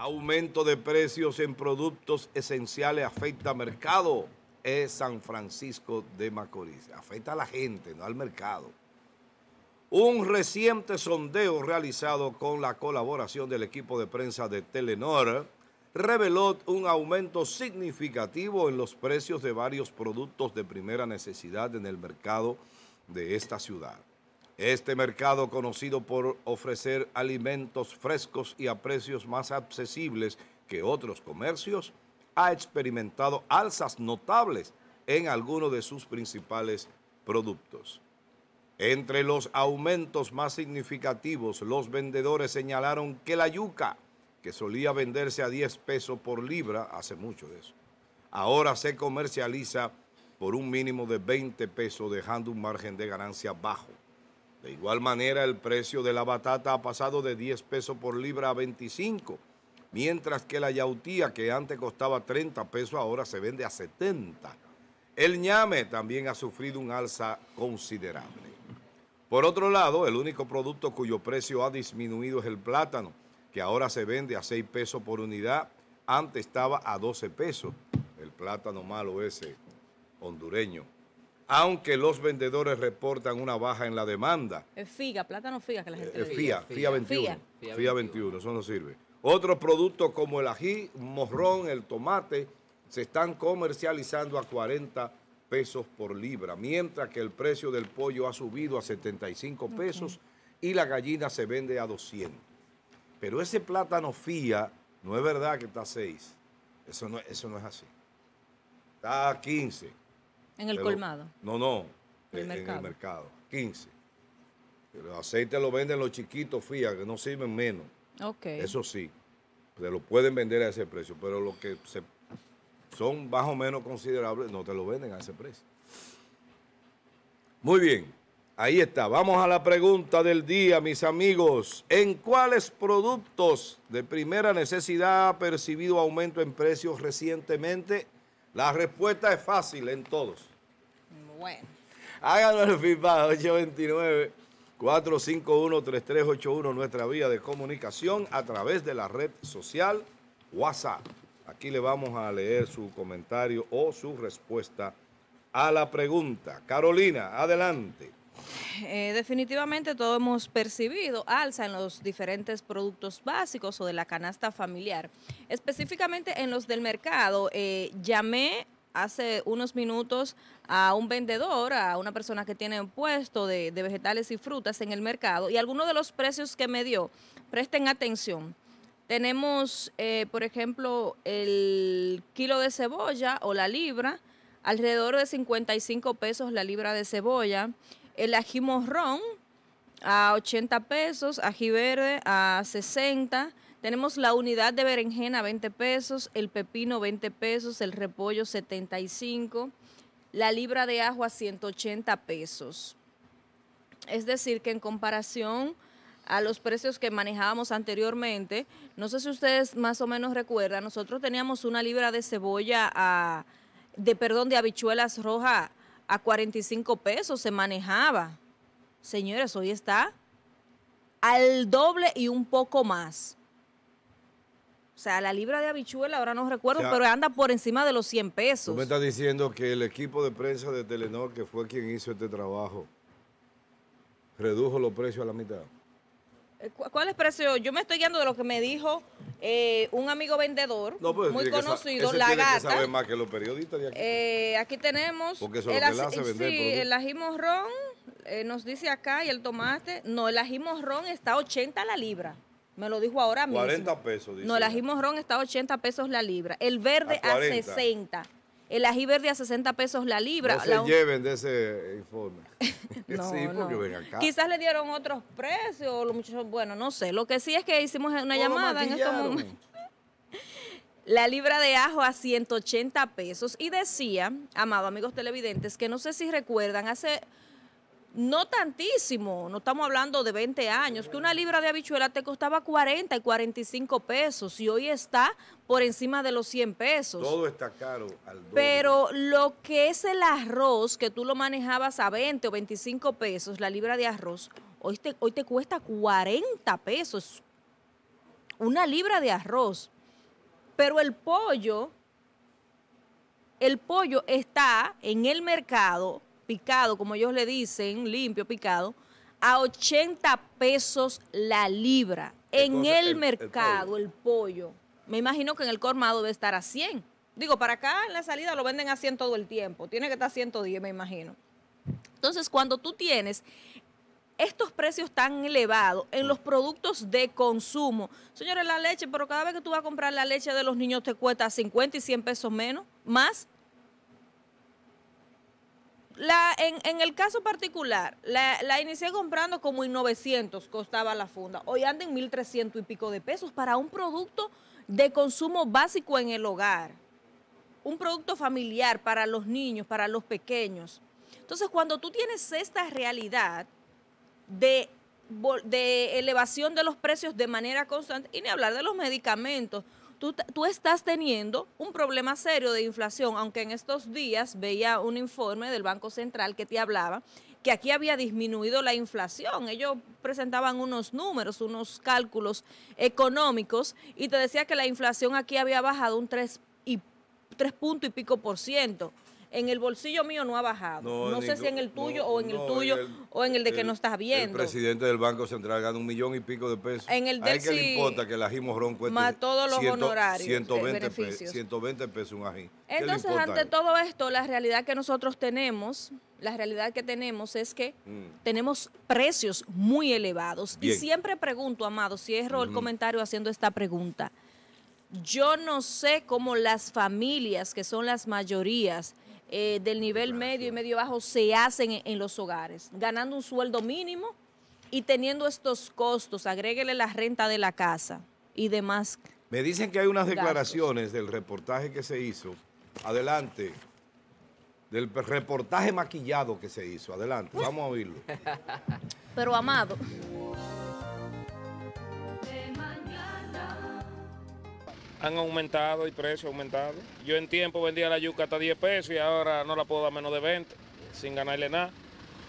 Aumento de precios en productos esenciales afecta mercado. en San Francisco de Macorís. Afecta a la gente, no al mercado. Un reciente sondeo realizado con la colaboración del equipo de prensa de Telenor reveló un aumento significativo en los precios de varios productos de primera necesidad en el mercado de esta ciudad. Este mercado conocido por ofrecer alimentos frescos y a precios más accesibles que otros comercios, ha experimentado alzas notables en algunos de sus principales productos. Entre los aumentos más significativos, los vendedores señalaron que la yuca, que solía venderse a 10 pesos por libra, hace mucho de eso, ahora se comercializa por un mínimo de 20 pesos, dejando un margen de ganancia bajo. De igual manera, el precio de la batata ha pasado de 10 pesos por libra a 25, mientras que la yautía, que antes costaba 30 pesos, ahora se vende a 70. El ñame también ha sufrido un alza considerable. Por otro lado, el único producto cuyo precio ha disminuido es el plátano, que ahora se vende a 6 pesos por unidad, antes estaba a 12 pesos. El plátano malo ese hondureño aunque los vendedores reportan una baja en la demanda. Es FIGA, plátano fía que la gente eh, eh FIA, FIA 21. FIA. 21, eso no sirve. Otros productos como el ají, morrón, el tomate, se están comercializando a 40 pesos por libra, mientras que el precio del pollo ha subido a 75 pesos y la gallina se vende a 200. Pero ese plátano FIA no es verdad que está a 6. Eso no, eso no es así. Está a 15. ¿En el colmado? No, no, en, el mercado, 15. El aceite lo venden los chiquitos, fía, que no sirven menos. Ok. Eso sí, te lo pueden vender a ese precio, pero los que se, son más o menos considerables no te lo venden a ese precio. Muy bien, ahí está. Vamos a la pregunta del día, mis amigos. ¿En cuáles productos de primera necesidad ha percibido aumento en precios recientemente? La respuesta es fácil en todos. Bueno. Háganos el feedback 829. 451-3381, nuestra vía de comunicación a través de la red social WhatsApp. Aquí le vamos a leer su comentario o su respuesta a la pregunta. Carolina, adelante. Eh, definitivamente todos hemos percibido alza en los diferentes productos básicos o de la canasta familiar. Específicamente en los del mercado, eh, llamé hace unos minutos a un vendedor, a una persona que tiene un puesto de, vegetales y frutas en el mercado y algunos de los precios que me dio, presten atención. Tenemos, eh, por ejemplo, el kilo de cebolla o la libra, alrededor de 55 pesos la libra de cebolla el ají morrón a 80 pesos, ají verde a 60. Tenemos la unidad de berenjena a 20 pesos, el pepino 20 pesos, el repollo 75, la libra de ajo a 180 pesos. Es decir, que en comparación a los precios que manejábamos anteriormente, no sé si ustedes más o menos recuerdan, nosotros teníamos una libra de cebolla a, de perdón, de habichuelas rojas a 45 pesos se manejaba. Señores, hoy está al doble y un poco más. O sea, la libra de habichuela, ahora no recuerdo, pero anda por encima de los 100 pesos. Tú me estás diciendo que el equipo de prensa de Telenor, que fue quien hizo este trabajo, redujo los precios a la mitad. Eh, ¿Cuál es el precio? Yo me estoy yendo de lo que me dijo eh, un amigo vendedor muy conocido, La Gata. Que más que los periodistas aquí. Eh, aquí tenemos el, sí, el ají morrón, nos dice acá, y el tomate. No, el ají morrón está 80 la libra. Me lo dijo ahora mismo. 40 pesos, dice. No, el ají morrón está 80 pesos la libra. El verde a 60. El ají verde a 60 pesos la libra. No se lleven de ese informe. sí, porque ven acá. Quizás le dieron otros precios, bueno, no sé. Lo que sí es que hicimos una llamada en estos momentos. La libra de ajo a 180 pesos. Y decía, amado amigos televidentes, que no sé si recuerdan, hace no tantísimo, no estamos hablando de 20 años, que una libra de habichuela te costaba 40 y 45 pesos y hoy está por encima de los 100 pesos. Todo está caro al Pero lo que es el arroz, que tú lo manejabas a 20 o 25 pesos, la libra de arroz, hoy te, hoy te cuesta 40 pesos. Una libra de arroz. Pero el pollo, el pollo está en el mercado picado, como ellos le dicen, limpio, picado, a 80 pesos la libra. en el, mercado, el pollo. Me imagino que en el colmado debe estar a 100. Digo, para acá en la salida lo venden a 100 todo el tiempo. Tiene que estar a 110, me imagino. Entonces, cuando tú tienes estos precios tan elevados en los productos de consumo, señores, la leche, pero cada vez que tú vas a comprar la leche de los niños te cuesta 50 y 100 pesos menos, más en, el caso particular, la, inicié comprando como en 900 costaba la funda. Hoy anda en 1.300 y pico de pesos para un producto de consumo básico en el hogar. Un producto familiar para los niños, para los pequeños. Entonces, cuando tú tienes esta realidad de, de elevación de los precios de manera constante, y ni hablar de los medicamentos, tú, estás teniendo un problema serio de inflación, aunque en estos días veía un informe del Banco Central que te hablaba que aquí había disminuido la inflación. Ellos presentaban unos números, unos cálculos económicos y te decía que la inflación aquí había bajado un 3 y, tres punto y pico por ciento en el bolsillo mío no ha bajado. No, sé si en el tuyo o en el tuyo o en el de que no estás viendo. El presidente del Banco Central gana un millón y pico de pesos. En el del que le importa que el ají morrón Más todos los honorarios. 120, pesos, 120 pesos un ají. Entonces, ante todo esto, la realidad que nosotros tenemos, la realidad que tenemos es que mm. tenemos precios muy elevados. Y siempre pregunto, Amado, ...cierro el comentario haciendo esta pregunta. Yo no sé cómo las familias, que son las mayorías, eh, del nivel medio y medio bajo se hacen en, los hogares, ganando un sueldo mínimo y teniendo estos costos, agréguele la renta de la casa y demás. Me dicen que hay unas declaraciones del reportaje que se hizo. Adelante. Del reportaje maquillado que se hizo. Adelante, vamos a oírlo. Pero, Amado, han aumentado y precio ha aumentado. Yo en tiempo vendía la yuca hasta 10 pesos y ahora no la puedo dar menos de 20, sin ganarle nada.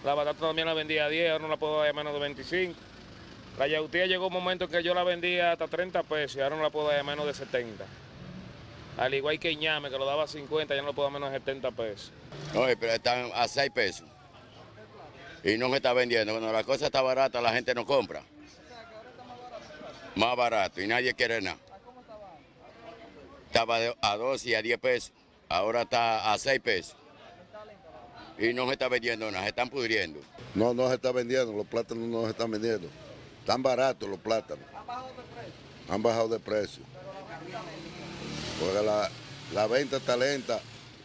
La batata también la vendía a 10, ahora no la puedo dar a menos de 25. La yautía llegó un momento en que yo la vendía hasta 30 pesos y ahora no la puedo dar a menos de 70. Al igual que ñame, que lo daba a 50, ya no lo puedo dar menos de 70 pesos. Oye, pero están a 6 pesos. Y no se está vendiendo. Cuando la cosa está barata, la gente no compra. Más barato y nadie quiere nada estaba a 12 y a 10 pesos, ahora está a 6 pesos. Y no se está vendiendo nada, se están pudriendo. No, no se está vendiendo, los plátanos no se están vendiendo. Están baratos los plátanos. ¿Han bajado de precio? Han bajado de precio. Porque la, venta está lenta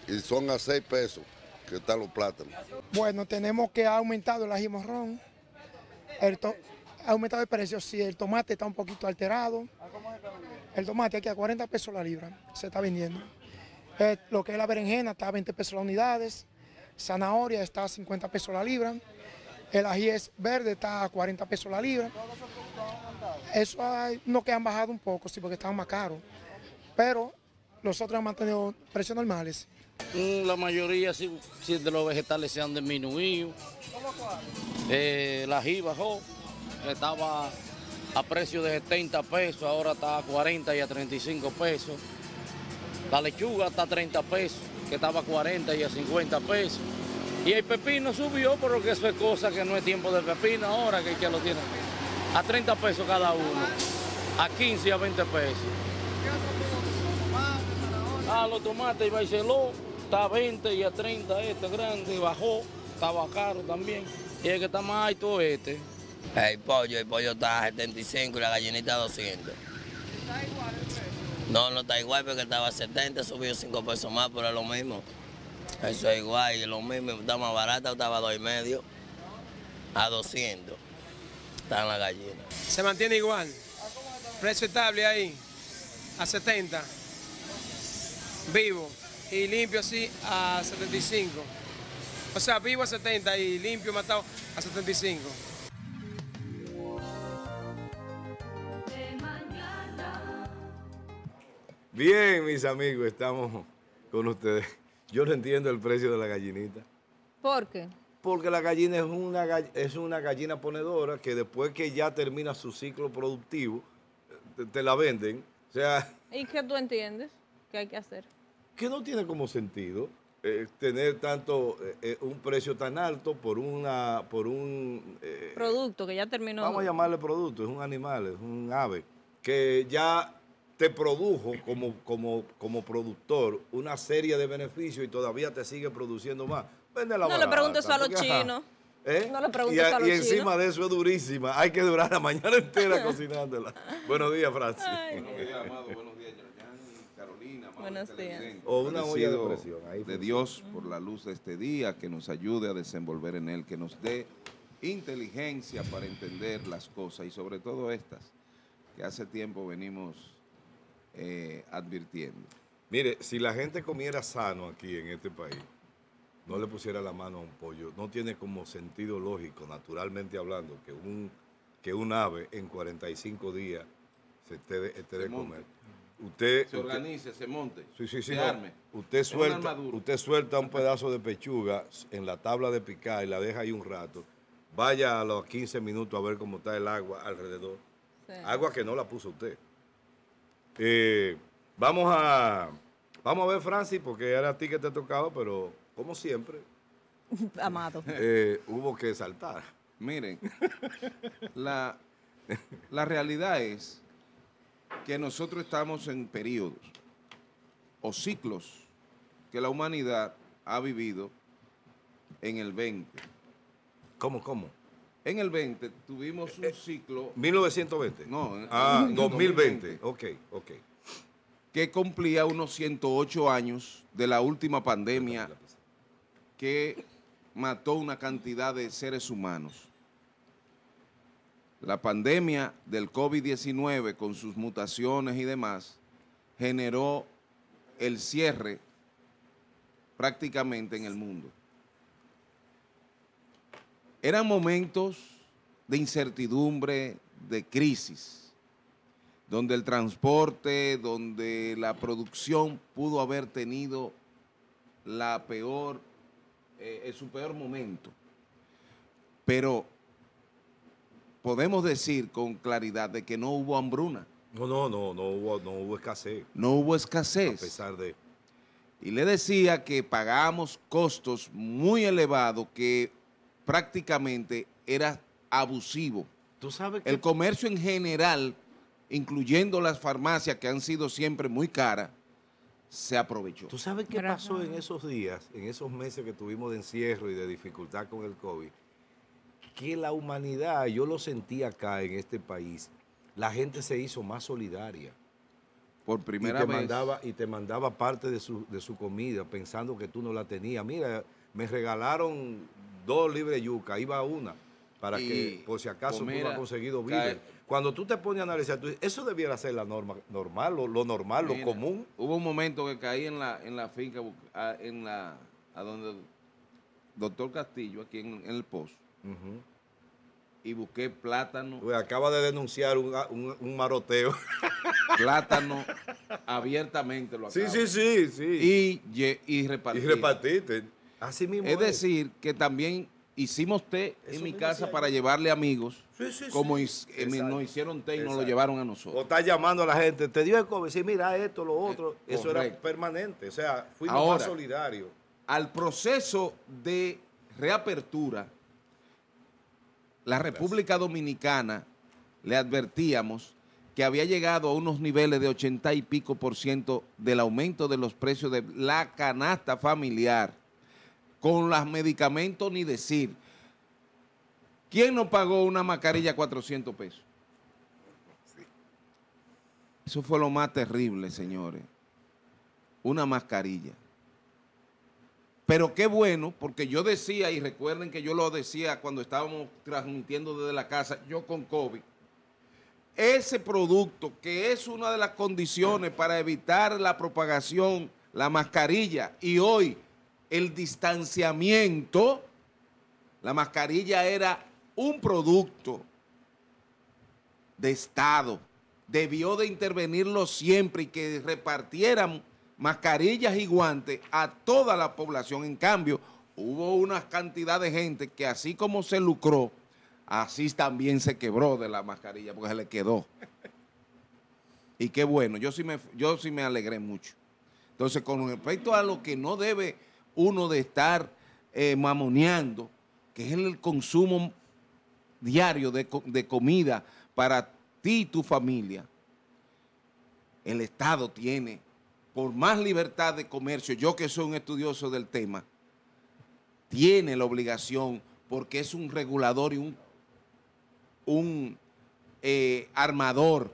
y son a 6 pesos que están los plátanos. Bueno, tenemos que ha aumentado el ají ha aumentado el precio, si el tomate está un poquito alterado. El tomate aquí a 40 pesos la libra se está vendiendo. Eh, lo que es la berenjena está a 20 pesos las unidades. Zanahoria está a 50 pesos la libra. El ají es verde está a 40 pesos la libra. Eso no que han bajado un poco, sí, porque estaban más caros. Pero nosotros otros mantenido precios normales. Mm, la mayoría de los vegetales se han disminuido. el eh, ají bajó, estaba a precio de 70 pesos, ahora está a 40 y a 35 pesos. La lechuga está a 30 pesos, que estaba a 40 y a 50 pesos. Y el pepino subió, pero que eso es cosa que no es tiempo de pepino ahora, que ya lo tiene. A 30 pesos cada uno, a 15 y a 20 pesos. Ah, los tomates y baiceló, está a 20 y a 30 este grande, bajó, estaba caro también. Y el que está más alto este. El pollo, el pollo está a 75 y la gallinita a 200. ¿Está igual el precio? No, no está igual porque estaba a 70, subió 5 pesos más, pero es lo mismo. Eso es igual, es lo mismo. Está más barata, estaba a medio. a 200. en la gallina. ¿Se mantiene igual? Precio estable ahí, a 70. Vivo y limpio así a 75. O sea, vivo a 70 y limpio matado a 75. Bien, mis amigos, estamos con ustedes. Yo no entiendo el precio de la gallinita. ¿Por qué? Porque la gallina es una, es una gallina ponedora que después que ya termina su ciclo productivo, te, la venden. O sea, ¿Y qué tú entiendes que hay que hacer? Que no tiene como sentido eh, tener tanto eh, eh, un precio tan alto por una por un producto que ya terminó. Vamos a llamarle producto, es un animal, es un ave que ya te produjo como, como, como productor una serie de beneficios y todavía te sigue produciendo más. Vende la No le preguntes a los chinos. ¿eh? No le preguntes a, los chinos. Y encima de eso es durísima. Hay que durar la mañana entera cocinándola. Buenos días, Francis. Buenos días, Amado. Buenos días, Carolina. Buenos días. O una olla de Dios por la luz de este día, que nos ayude a desenvolver en él, que nos dé inteligencia para entender las cosas y sobre todo estas, que hace tiempo venimos eh, advirtiendo. Mire, si la gente comiera sano aquí en este país, no le pusiera la mano a un pollo, no tiene como sentido lógico, naturalmente hablando, que un, que un ave en 45 días se esté de, comer. Usted, se organice, se monte, sí, Usted suelta, usted suelta un pedazo de pechuga en la tabla de picar y la deja ahí un rato. Vaya a los 15 minutos a ver cómo está el agua alrededor. Agua que no la puso usted. Eh, vamos a vamos a ver, Francis, porque era a ti que te tocaba, pero como siempre. Amado. Eh, hubo que saltar. Miren, la, la realidad es que nosotros estamos en periodos o ciclos que la humanidad ha vivido en el 20. ¿Cómo, cómo? En el 20 tuvimos un eh, eh, ciclo. 1920. No, en, ah, 2020. 2020. Ok, ok. Que cumplía unos 108 años de la última pandemia que mató una cantidad de seres humanos. La pandemia del COVID-19 con sus mutaciones y demás generó el cierre prácticamente en el mundo. Eran momentos de incertidumbre, de crisis, donde el transporte, donde la producción pudo haber tenido la peor, Es eh, su peor momento. Pero podemos decir con claridad de que no hubo hambruna. No, no, no, no hubo, no hubo escasez. No hubo escasez. A pesar de... Y le decía que pagamos costos muy elevados que prácticamente era abusivo. El comercio en general, incluyendo las farmacias que han sido siempre muy caras, se aprovechó. ¿Tú sabes qué pasó en esos días, en esos meses que tuvimos de encierro y de dificultad con el COVID? Que la humanidad, yo lo sentí acá en este país, la gente se hizo más solidaria. Por primera vez. Mandaba, y te mandaba parte de su, de su comida pensando que tú no la tenías. Mira, me regalaron dos libres yuca, iba una, para que por si acaso pues no conseguido vivir. Cuando tú te pones a analizar, tú eso debiera ser la norma normal, lo, normal, lo común. Hubo un momento que caí en la, en la finca, en la, a donde doctor Castillo, aquí en, el pozo. y busqué plátano. acaba de denunciar un, maroteo. Plátano abiertamente lo acabo. Sí, sí, sí, sí. Y, y, y repartí. Y repartiste es, decir, que también hicimos té en mi casa para llevarle amigos, como eh, nos hicieron té y nos lo llevaron a nosotros. O está llamando a la gente, te dio el COVID, sí, mira esto, lo eh, otro. Eso era permanente, o sea, fuimos más solidarios. Al proceso de reapertura, la República Dominicana le advertíamos que había llegado a unos niveles de 80 y pico por ciento del aumento de los precios de la canasta familiar con los medicamentos ni decir. ¿Quién no pagó una mascarilla 400 pesos? Eso fue lo más terrible, señores. Una mascarilla. Pero qué bueno, porque yo decía, y recuerden que yo lo decía cuando estábamos transmitiendo desde la casa, yo con COVID, ese producto que es una de las condiciones para evitar la propagación, la mascarilla, y hoy el distanciamiento, la mascarilla era un producto de Estado. Debió de intervenirlo siempre y que repartieran mascarillas y guantes a toda la población. En cambio, hubo una cantidad de gente que así como se lucró, así también se quebró de la mascarilla porque se le quedó. Y qué bueno, yo sí me, yo sí me alegré mucho. Entonces, con respecto a lo que no debe uno de estar eh, mamoneando, que es el consumo diario de, comida para ti y tu familia, el Estado tiene, por más libertad de comercio, yo que soy un estudioso del tema, tiene la obligación, porque es un regulador y un, un eh, armador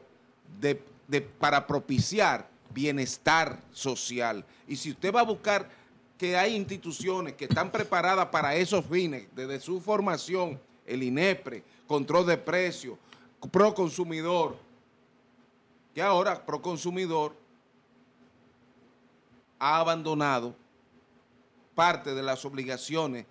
de, de, para propiciar bienestar social. Y si usted va a buscar que hay instituciones que están preparadas para esos fines, desde su formación, el INEPRE, control de precios, proconsumidor, que ahora proconsumidor ha abandonado parte de las obligaciones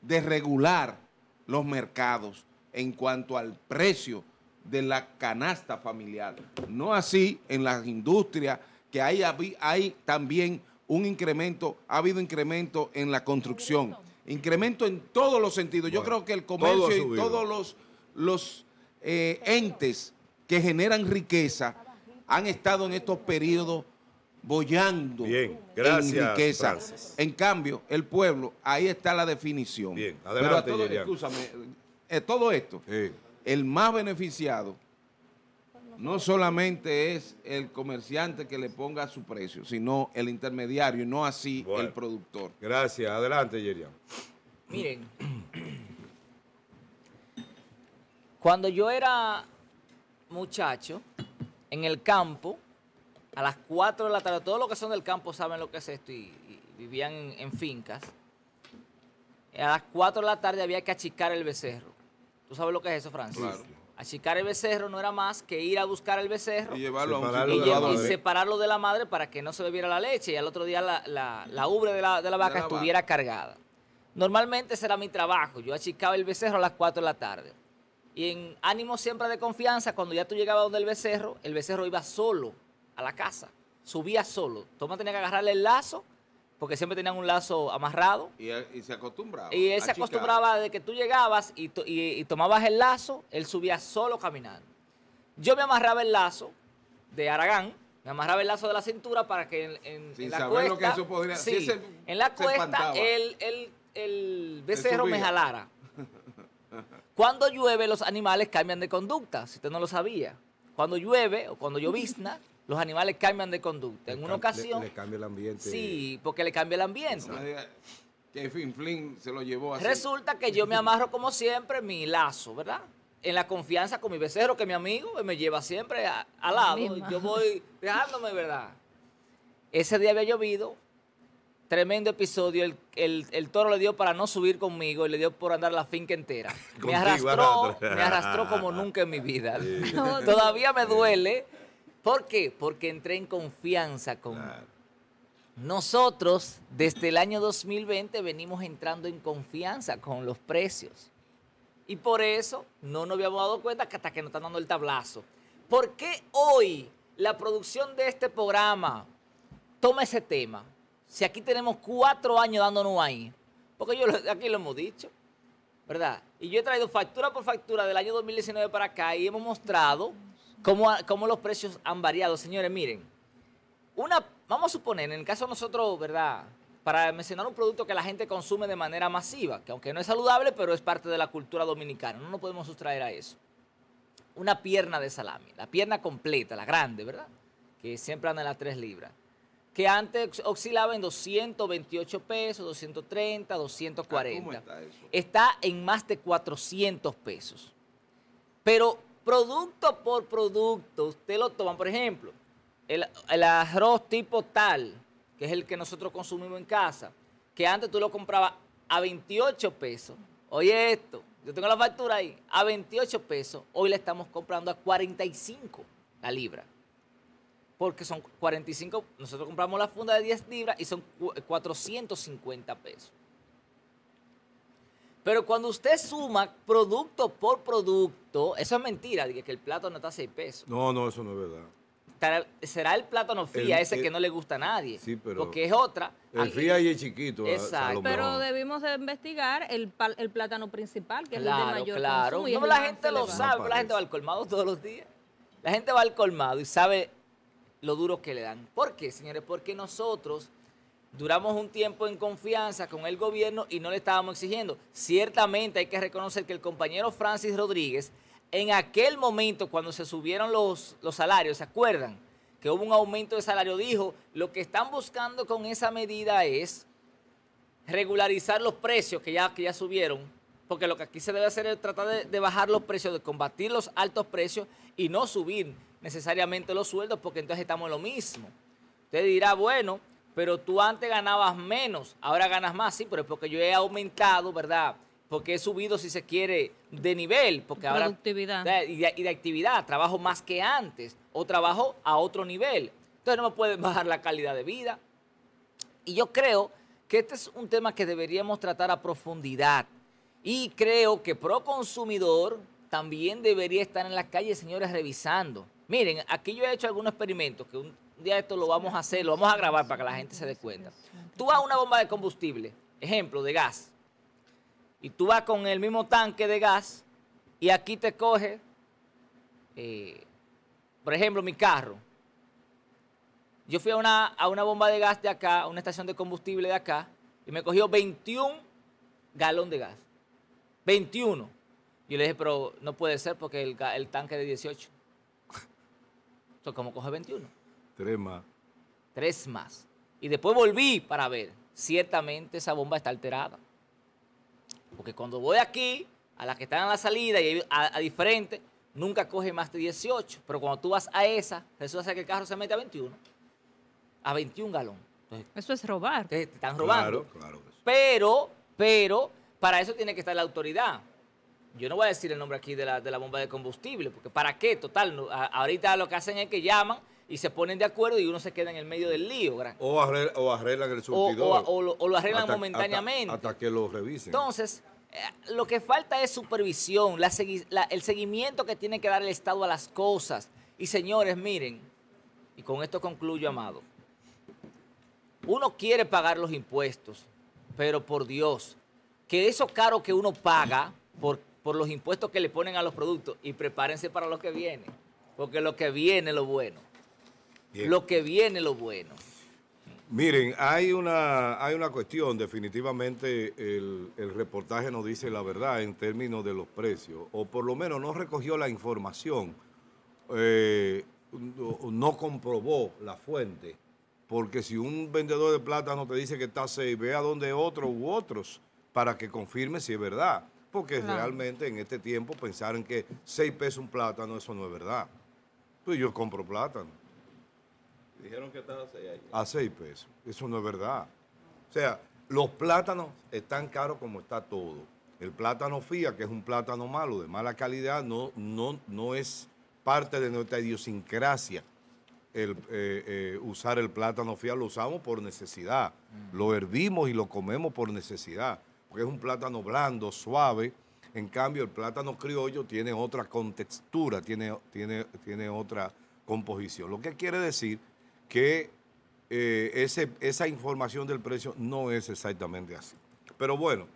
de regular los mercados en cuanto al precio de la canasta familiar. No así en las industrias que hay, hay también un incremento, ha habido incremento en la construcción, incremento en todos los sentidos. Yo creo que el comercio y todos los, los eh, entes que generan riqueza han estado en estos periodos bollando en riqueza. En cambio, el pueblo, ahí está la definición. Bien, Pero todo, eh, todo esto, el más beneficiado no solamente es el comerciante que le ponga su precio, sino el intermediario, y no así el productor. Gracias. Adelante, Yerian. Miren, cuando yo era muchacho, en el campo, a las 4 de la tarde, todos los que son del campo saben lo que es esto y, vivían en, fincas, a las 4 de la tarde había que achicar el becerro. ¿Tú sabes lo que es eso, Francis? Claro. Achicar el becerro no era más que ir a buscar el becerro y, llevarlo separarlo, y, de la separarlo de la madre para que no se bebiera la leche y al otro día la, la, ubre de la, vaca estuviera cargada. Normalmente ese era mi trabajo. Yo achicaba el becerro a las 4 de la tarde. Y en ánimo siempre de confianza, cuando ya tú llegabas donde el becerro, el becerro iba solo a la casa, subía solo. Toma tenía que agarrarle el lazo porque siempre tenían un lazo amarrado. Y, eh, se acostumbraba. Y él se acostumbraba de que tú llegabas y, tomabas el lazo, él subía solo caminando. Yo me amarraba el lazo de Aragán, me amarraba el lazo de la cintura para que en, en, la saber cuesta, lo que eso podría, sí, en la cuesta el becerro me jalara. Cuando llueve los animales cambian de conducta, si usted no lo sabía. Cuando llueve o cuando llovizna, los animales cambian de conducta. en una ocasión... Le, cambia el ambiente. Sí, porque le cambia el ambiente. se lo llevó a Resulta que yo me amarro como siempre mi lazo, ¿verdad? En la confianza con mi becerro, que mi amigo me lleva siempre al lado. Yo voy dejándome, ¿verdad? Ese día había llovido, tremendo episodio. El, toro le dio para no subir conmigo y le dio por andar la finca entera. me arrastró, me arrastró como nunca en mi vida. Todavía me duele ¿Por qué? Porque entré en confianza con... Nosotros desde el año 2020 venimos entrando en confianza con los precios. Y por eso no nos habíamos dado cuenta que hasta que nos están dando el tablazo. ¿Por qué hoy la producción de este programa toma ese tema? Si aquí tenemos cuatro años dándonos ahí. Porque yo aquí lo hemos dicho. ¿Verdad? Y yo he traído factura por factura del año 2019 para acá y hemos mostrado cómo, los precios han variado. Señores, miren, una, vamos a suponer, en el caso de nosotros, ¿verdad? Para mencionar un producto que la gente consume de manera masiva, que aunque no es saludable, pero es parte de la cultura dominicana, no nos podemos sustraer a eso. Una pierna de salami, la pierna completa, la grande, ¿verdad? Que siempre anda en las tres libras que antes oscilaba en 228 pesos, 230, 240. está, está en más de 400 pesos. Pero producto por producto, usted lo toma, por ejemplo, el, arroz tipo tal, que es el que nosotros consumimos en casa, que antes tú lo comprabas a 28 pesos. Oye esto, yo tengo la factura ahí, a 28 pesos, hoy le estamos comprando a 45 la libra. Porque son 45, nosotros compramos la funda de 10 libras y son 450 pesos. Pero cuando usted suma producto por producto, eso es mentira, que el plátano está a 6 pesos. No, no, eso no es verdad será el plátano fría ese que no le gusta a nadie. Sí, pero. Porque es otra. El fría y el chiquito. Ah, Exacto. pero debimos investigar el, plátano principal, que es el de mayor claro. consumo. la gente lo sabe, la gente va al colmado todos los días. La gente va al colmado y sabe lo duro que le dan. ¿Por qué, señores? Porque nosotros duramos un tiempo en confianza con el gobierno y no le estábamos exigiendo. Ciertamente hay que reconocer que el compañero Francis Rodríguez, en aquel momento cuando se subieron los, los salarios, ¿se acuerdan? Que hubo un aumento de salario, dijo, lo que están buscando con esa medida es regularizar los precios que ya, que ya subieron, porque lo que aquí se debe hacer es tratar de, de bajar los precios, de combatir los altos precios y no subir necesariamente los sueldos, porque entonces estamos en lo mismo. Usted dirá, bueno, pero tú antes ganabas menos, ahora ganas más, sí, pero es porque yo he aumentado, ¿verdad? Porque he subido, si se quiere, de nivel, porque ahora... Y de, actividad, trabajo más que antes, o trabajo a otro nivel. Entonces no me pueden bajar la calidad de vida. Y yo creo que este es un tema que deberíamos tratar a profundidad. Y creo que pro consumidor también debería estar en las calles, señores, revisando. Miren, aquí yo he hecho algunos experimentos que un, día esto lo vamos a hacer, lo vamos a grabar para que la gente se dé cuenta. Tú vas a una bomba de combustible, ejemplo, de gas, y tú vas con el mismo tanque de gas y aquí te coge, eh, por ejemplo, mi carro. Yo fui a una, bomba de gas de acá, a una estación de combustible de acá, y me cogió 21 galón de gas. 21. Yo le dije, pero no puede ser porque el, tanque es de 18. Entonces, ¿cómo coge 21? Tres más. Tres más. Y después volví para ver. Ciertamente esa bomba está alterada. Porque cuando voy aquí, a las que están en la salida y a, a diferente, nunca coge más de 18. Pero cuando tú vas a esa, eso hace que el carro se mete a 21. A 21 galón. eso es robar. Te, están robando. Claro, claro. Pero, pero, para eso tiene que estar la autoridad. Yo no voy a decir el nombre aquí de la, bomba de combustible, porque ¿para qué? Total, ahorita lo que hacen es que llaman y se ponen de acuerdo y uno se queda en el medio del lío. O, arreglan, el surtidor. O, lo arreglan momentáneamente. Hasta, que lo revisen. Entonces, eh, lo que falta es supervisión, el seguimiento que tiene que dar el Estado a las cosas. Y señores, miren, y con esto concluyo, amado. Uno quiere pagar los impuestos, pero por Dios, que eso caro que uno paga por, por los impuestos que le ponen a los productos, y prepárense para lo que viene, porque lo que viene es lo bueno lo que viene lo bueno. Miren, hay una, hay una cuestión, definitivamente el, reportaje no dice la verdad en términos de los precios, o por lo menos no recogió la información, eh, no, comprobó la fuente, porque si un vendedor de plátano te dice que está 6, ve a donde otro u otros para que confirme si es verdad, porque realmente en este tiempo pensar en que 6 pesos un plátano, eso no es verdad. Pues yo compro plátano Dijeron que estaba a 6 A 6 pesos. Eso no es verdad. O sea, los plátanos están caros como está todo. El plátano fía, que es un plátano malo, de mala calidad, no, no, no es parte de nuestra idiosincrasia. El, eh, eh, usar el plátano fía lo usamos por necesidad. Mm. Lo hervimos y lo comemos por necesidad. Porque es un plátano blando, suave. En cambio, el plátano criollo tiene otra contextura, tiene, tiene, tiene otra composición. Lo que quiere decir que eh, esa información del precio no es exactamente así. Pero bueno,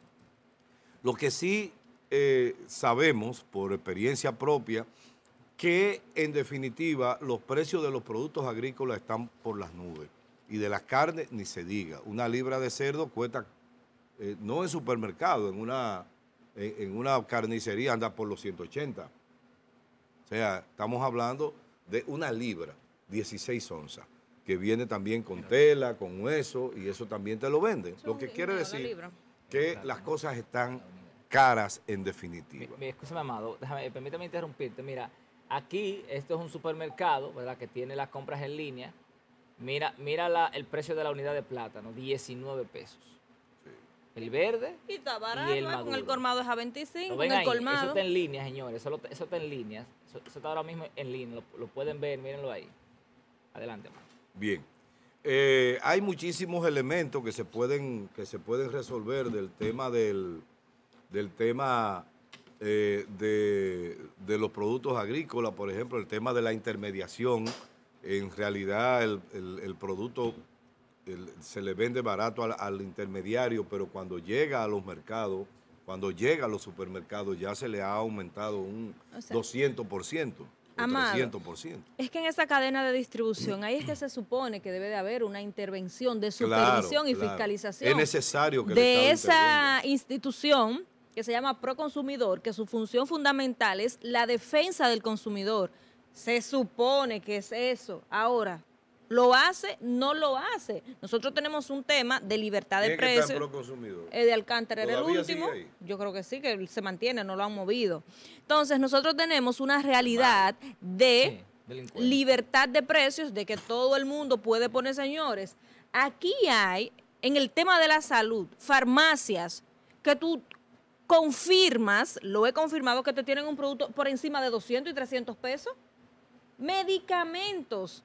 lo que sí eh, sabemos por experiencia propia, que en definitiva los precios de los productos agrícolas están por las nubes. Y de las carnes ni se diga. Una libra de cerdo cuesta, eh, no en supermercado, en una, en una carnicería anda por los 180. O sea, estamos hablando de una libra, 16 onzas que viene también con tela, con hueso, y eso también te lo venden. Lo que quiere decir que las cosas están caras en definitiva. Mi, mi Amado, déjame, permítame interrumpirte. Mira, aquí esto es un supermercado, ¿verdad? Que tiene las compras en línea. Mira, mira el precio de la unidad de plátano, 19 pesos. El verde y, está barato, y el ¿eh? Con el colmado es a 25, con el colmado. Eso está en línea, señores. Eso, está en línea. Eso, está ahora mismo en línea. Lo, lo pueden ver, mírenlo ahí. Adelante, Amado. Bien. Eh, hay muchísimos elementos que se pueden, que se pueden resolver del tema del, del tema eh, de, los productos agrícolas, por ejemplo, el tema de la intermediación. En realidad el, producto se le vende barato al, intermediario, pero cuando llega a los mercados, cuando llega a los supermercados, ya se le ha aumentado un 200%. Amado, Es que en esa cadena de distribución, ahí es que se supone que debe de haber una intervención de supervisión y fiscalización. Es necesario que de esa institución que se llama Proconsumidor, que su función fundamental es la defensa del consumidor. Se supone que es eso. Ahora, ¿Lo hace? ¿No lo hace? Nosotros tenemos un tema de libertad de precios. El eh, de Alcántara el último. Yo creo que sí, que se mantiene, no lo han movido. Entonces, nosotros tenemos una realidad de libertad de precios, de que todo el mundo puede poner, señores. Aquí hay, en el tema de la salud, farmacias que tú confirmas, lo he confirmado, que te tienen un producto por encima de 200 y 300 pesos. Medicamentos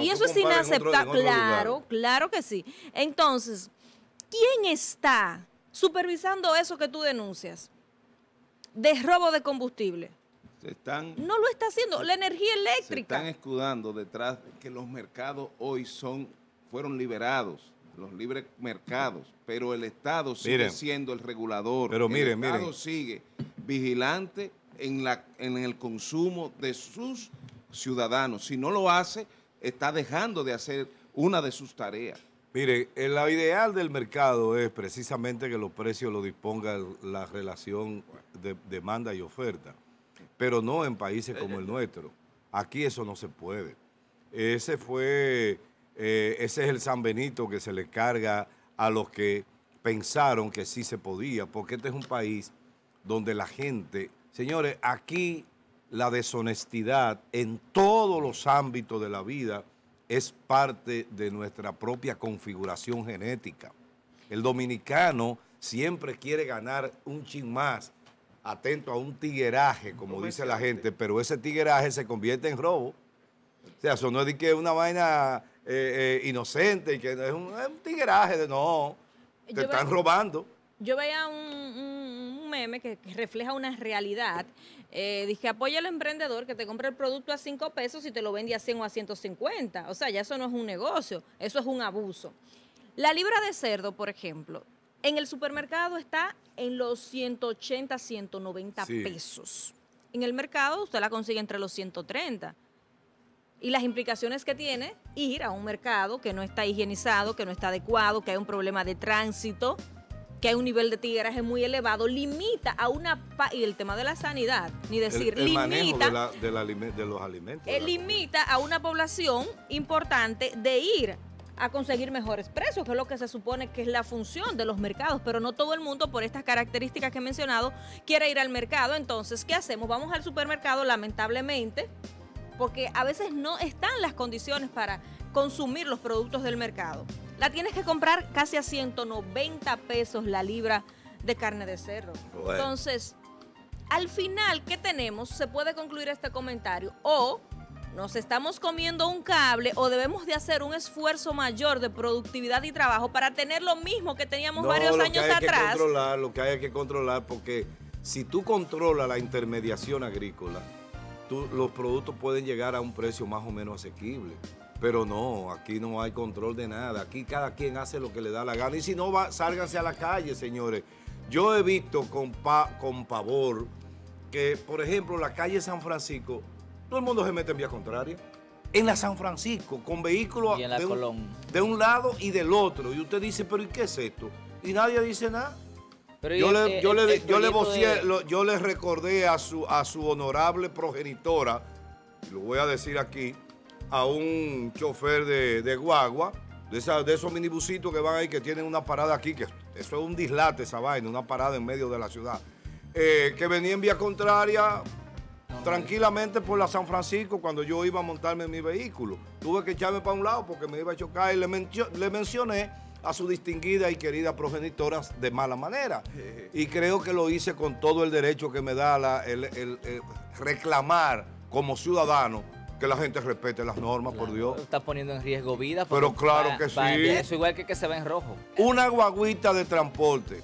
y eso es inaceptable. Claro, claro que sí. Entonces, ¿quién está supervisando eso que tú denuncias? De robo de combustible. están, no lo está haciendo, la energía eléctrica. están escudando detrás de que los mercados hoy son, fueron liberados, los libres mercados, pero el Estado sigue siendo el regulador. Pero el Estado sigue vigilante en, la, en el consumo de sus ciudadanos. Si no lo hace, está dejando de hacer una de sus tareas. Mire, eh, la ideal del mercado es precisamente que los precios lo disponga la relación de demanda y oferta, pero no en países como el nuestro. Aquí eso no se puede. Ese fue, eh, ese es el San Benito que se le carga a los que pensaron que sí se podía, porque este es un país donde la gente, señores, aquí la deshonestidad en todos los ámbitos de la vida es parte de nuestra propia configuración genética. El dominicano siempre quiere ganar un chin más, atento a un tigueraje, como dice la gente, pero ese tigueraje se convierte en robo. O sea, eso no es de que una vaina eh, eh, inocente y que es un, es tigueraje de no, te están robando. Yo veía un meme que, refleja una realidad. Eh, dije, apoya al emprendedor que te compre el producto a 5 pesos y te lo vende a 100 o a 150. O sea, ya eso no es un negocio, eso es un abuso. La libra de cerdo, por ejemplo, en el supermercado está en los 180, 190 pesos. En el mercado usted la consigue entre los 130 y las implicaciones que tiene ir a un mercado que no está higienizado, que no está adecuado, que hay un problema de tránsito que hay un nivel de tigueraje muy elevado, limita a una... Y el tema de la sanidad, ni decir, limita... el limita... de, los alimentos. Eh, limita a una población importante de ir a conseguir mejores precios, que es lo que se supone que es la función de los mercados, pero no todo el mundo por estas características que he mencionado quiere ir al mercado. Entonces, ¿qué hacemos? Vamos al supermercado, lamentablemente, porque a veces no están las condiciones para consumir los productos del mercado la tienes que comprar casi a 190 pesos la libra de carne de cerro. Entonces, al final, ¿qué tenemos? Se puede concluir este comentario. O nos estamos comiendo un cable o debemos de hacer un esfuerzo mayor de productividad y trabajo para tener lo mismo que teníamos varios lo años que hay atrás. Que controlar, lo que hay que controlar, porque si tú controlas la intermediación agrícola, los productos pueden llegar a un precio más o menos asequible. Pero no, aquí no hay control de nada. Aquí cada quien hace lo que le da la gana. Y si no, va, sálganse a la calle, señores. Yo he visto con, pavor que, por ejemplo, la calle San Francisco, todo el mundo se mete en vía contraria. En la San Francisco, con vehículos de, un, lado y del otro. Y usted dice, pero ¿y qué es esto? Y nadie dice nada. yo, le, este yo, le, recordé a su, a su honorable progenitora, lo voy a decir aquí, a un chofer de, guagua, de, de, esos minibusitos que van ahí, que tienen una parada aquí, que eso es un dislate esa vaina, una parada en medio de la ciudad, eh, que venía en vía contraria tranquilamente por la San Francisco cuando yo iba a montarme en mi vehículo. Tuve que echarme para un lado porque me iba a chocar y le, mencioné a su distinguida y querida progenitora de mala manera. Y creo que lo hice con todo el derecho que me da el reclamar como ciudadano que la gente respete las normas, por Dios. Está poniendo en riesgo vida. Pero claro que sí. eso igual que que se ve en rojo. Una guaguita de transporte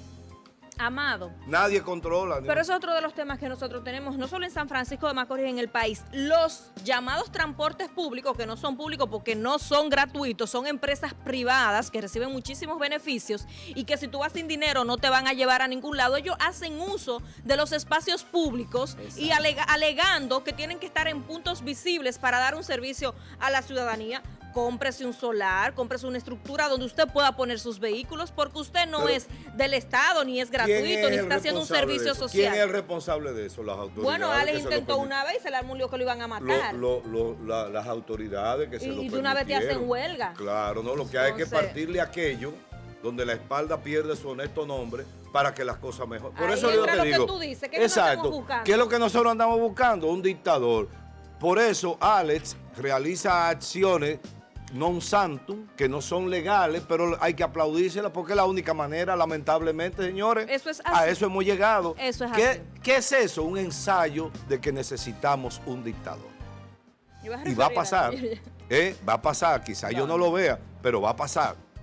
Amado. Nadie controla. Pero es otro de los temas que nosotros tenemos, no solo en San Francisco de Macorís, en el país. Los llamados transportes públicos, que no son públicos porque no son gratuitos, son empresas privadas que reciben muchísimos beneficios y que si tú vas sin dinero no te van a llevar a ningún lado. Ellos hacen uso de los espacios públicos y alegando que tienen que estar en puntos visibles para dar un servicio a la ciudadanía cómprese un solar, cómprese una estructura donde usted pueda poner sus vehículos, porque usted no es del Estado, ni es gratuito, ni está haciendo un servicio social. ¿Quién es el responsable de eso? Las autoridades. Bueno, Alex intentó una vez y se le armó que lo iban a matar. las autoridades que se lo Y de una vez te hacen huelga. Claro, no, lo que hay que partirle aquello donde la espalda pierde su honesto nombre para que las cosas mejoren. Por eso yo te lo Que tú exacto. ¿Qué es lo que nosotros andamos buscando? Un dictador. Por eso Alex realiza acciones non santum, que no son legales, pero hay que aplaudírselas porque es la única manera, lamentablemente, señores. es A eso hemos llegado. Eso es ¿Qué, ¿Qué es eso? Un ensayo de que necesitamos un dictador. Y va a pasar, ¿eh? va a pasar, quizá yo no lo vea, pero va a pasar.